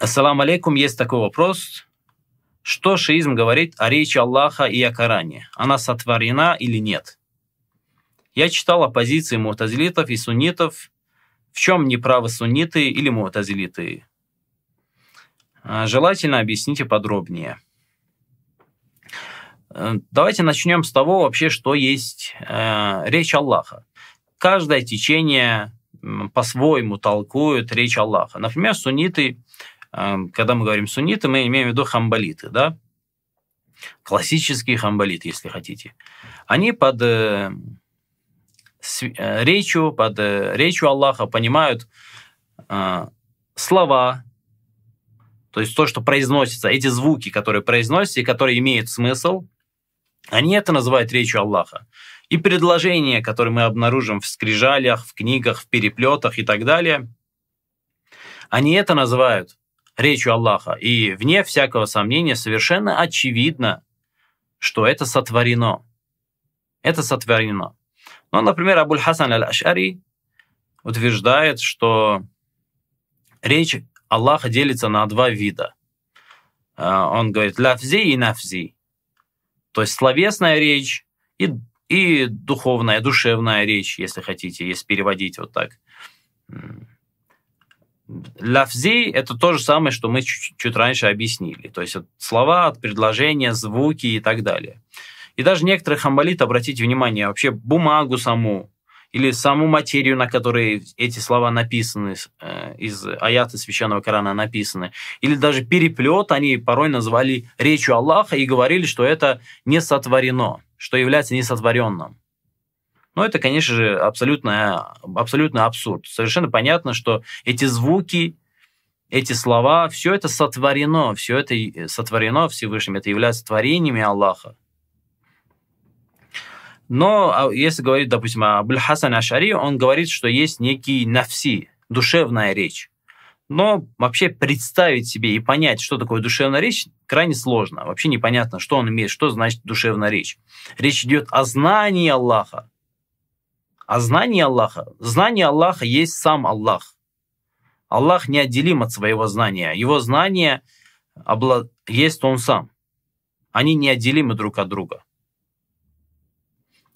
Ассаламу алейкум, есть такой вопрос. Что шиизм говорит о речи Аллаха и о Коране? Она сотворена или нет? Я читал о позиции мутазилитов и суннитов. В чем неправы сунниты или мутазилиты? А, желательно объясните подробнее. Э, давайте начнем с того вообще, что есть э, речь Аллаха. Каждое течение по-своему толкует речь Аллаха. Например, сунниты когда мы говорим сунниты, мы имеем в виду хамбалиты, да? Классические хамбалиты, если хотите. Они под э, э, речью, под э, речью Аллаха понимают а, слова, то есть то, что произносится, эти звуки, которые произносятся и которые имеют смысл, они это называют речью Аллаха. И предложения, которые мы обнаружим в скрижалях, в книгах, в переплетах и так далее, они это называют речью Аллаха, и вне всякого сомнения совершенно очевидно, что это сотворено. Это сотворено. Но, например, Абуль Хасан аль-Ашари утверждает, что речь Аллаха делится на два вида. А, он говорит «лафзи» и «нафзи». То есть словесная речь и, и духовная, душевная речь, если хотите, если переводить вот так. Лафзи это то же самое, что мы чуть-чуть раньше объяснили. То есть слова, предложения, звуки и так далее. И даже некоторые хамбалит, обратите внимание, вообще бумагу саму или саму материю, на которой эти слова написаны, э, из аяты Священного Корана написаны, или даже переплет они порой назвали речью Аллаха и говорили, что это не сотворено, что является несотворенным. Но это, конечно же, абсолютно, абсолютно абсурд. Совершенно понятно, что эти звуки, эти слова, все это сотворено, все это э, сотворено Всевышним, это является творениями Аллаха. Но а, если говорить, допустим, о Хасан Ашари, он говорит, что есть некий нафси, душевная речь. Но вообще представить себе и понять, что такое душевная речь, крайне сложно. Вообще непонятно, что он имеет, что значит душевная речь. Речь идет о знании Аллаха. А знание Аллаха, знание Аллаха есть сам Аллах. Аллах неотделим от своего знания. Его знание обла... есть он сам. Они неотделимы друг от друга.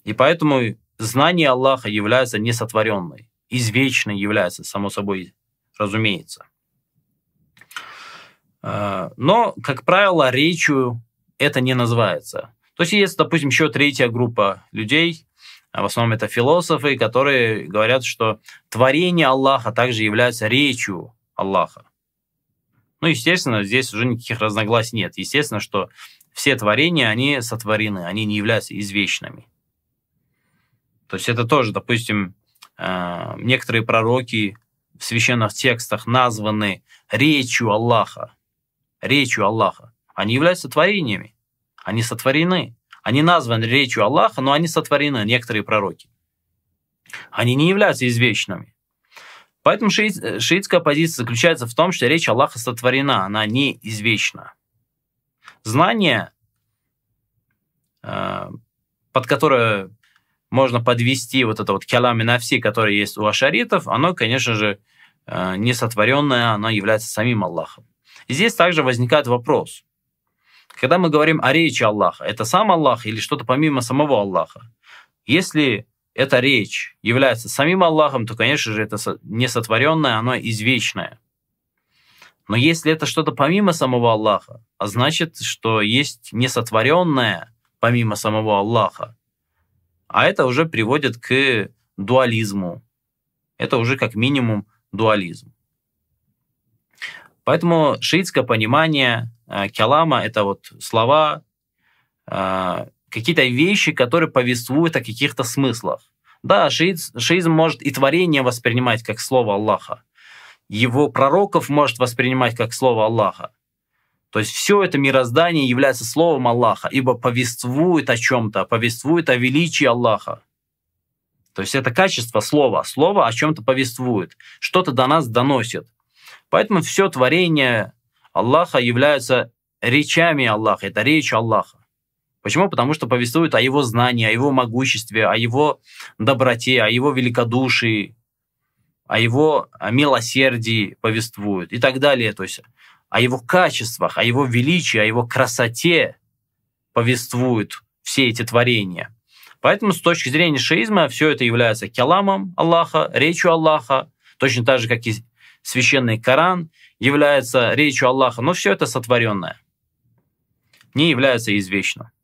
И поэтому знание Аллаха является несотворенной, извечной является, само собой разумеется. А, но, как правило, речью это не называется. То есть есть, допустим, еще третья группа людей, а в основном это философы, которые говорят, что творение Аллаха также является речью Аллаха. Ну, естественно, здесь уже никаких разногласий нет. Естественно, что все творения, они сотворены, они не являются извечными. То есть это тоже, допустим, э, некоторые пророки в священных текстах названы речью Аллаха. Речью Аллаха. Они являются творениями. Они сотворены. Они названы речью Аллаха, но они сотворены, некоторые пророки. Они не являются извечными. Поэтому шиитская позиция заключается в том, что речь Аллаха сотворена, она не извечна. Знание, э, под которое можно подвести вот это вот кялами навси, которое есть у ашаритов, оно, конечно же, э, не сотворенное, оно является самим Аллахом. И здесь также возникает вопрос – когда мы говорим о речи Аллаха, это сам Аллах или что-то помимо самого Аллаха? Если эта речь является самим Аллахом, то, конечно же, это не сотворенное, оно извечное. Но если это что-то помимо самого Аллаха, а значит, что есть несотворенное помимо самого Аллаха, а это уже приводит к дуализму. Это уже как минимум дуализм. Поэтому шиитское понимание а, кялама – это вот слова, а, какие-то вещи, которые повествуют о каких-то смыслах. Да, шиизм, шиизм может и творение воспринимать как слово Аллаха. Его пророков может воспринимать как слово Аллаха. То есть все это мироздание является словом Аллаха, ибо повествует о чем-то, повествует о величии Аллаха. То есть это качество слова. Слово о чем-то повествует, что-то до нас доносит. Поэтому все творение Аллаха являются речами Аллаха, это речь Аллаха. Почему? Потому что повествуют о его знании, о его могуществе, о его доброте, о его великодушии, о его милосердии повествуют и так далее. То есть о его качествах, о его величии, о его красоте повествуют все эти творения. Поэтому с точки зрения шиизма все это является келамом Аллаха, речью Аллаха, точно так же, как и священный Коран – является речью Аллаха, но все это сотворенное, не является извечным.